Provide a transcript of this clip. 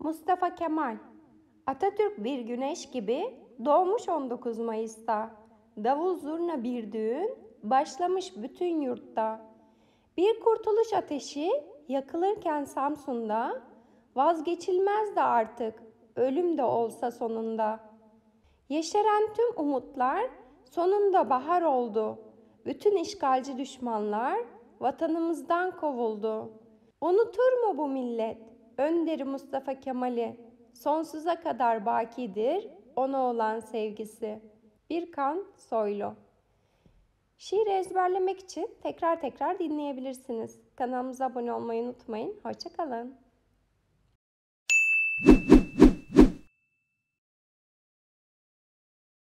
Mustafa Kemal Atatürk bir güneş gibi doğmuş 19 Mayıs'ta. Davul zurna bir düğün başlamış bütün yurtta. Bir kurtuluş ateşi yakılırken Samsun'da vazgeçilmez de artık ölüm de olsa sonunda. Yeşeren tüm umutlar sonunda bahar oldu. Bütün işgalci düşmanlar vatanımızdan kovuldu. Unutur mu bu millet önderi Mustafa Kemal'i sonsuza kadar bakidir ona olan sevgisi. Birkan Soylu Şiiri ezberlemek için tekrar tekrar dinleyebilirsiniz. Kanalımıza abone olmayı unutmayın. Hoşçakalın.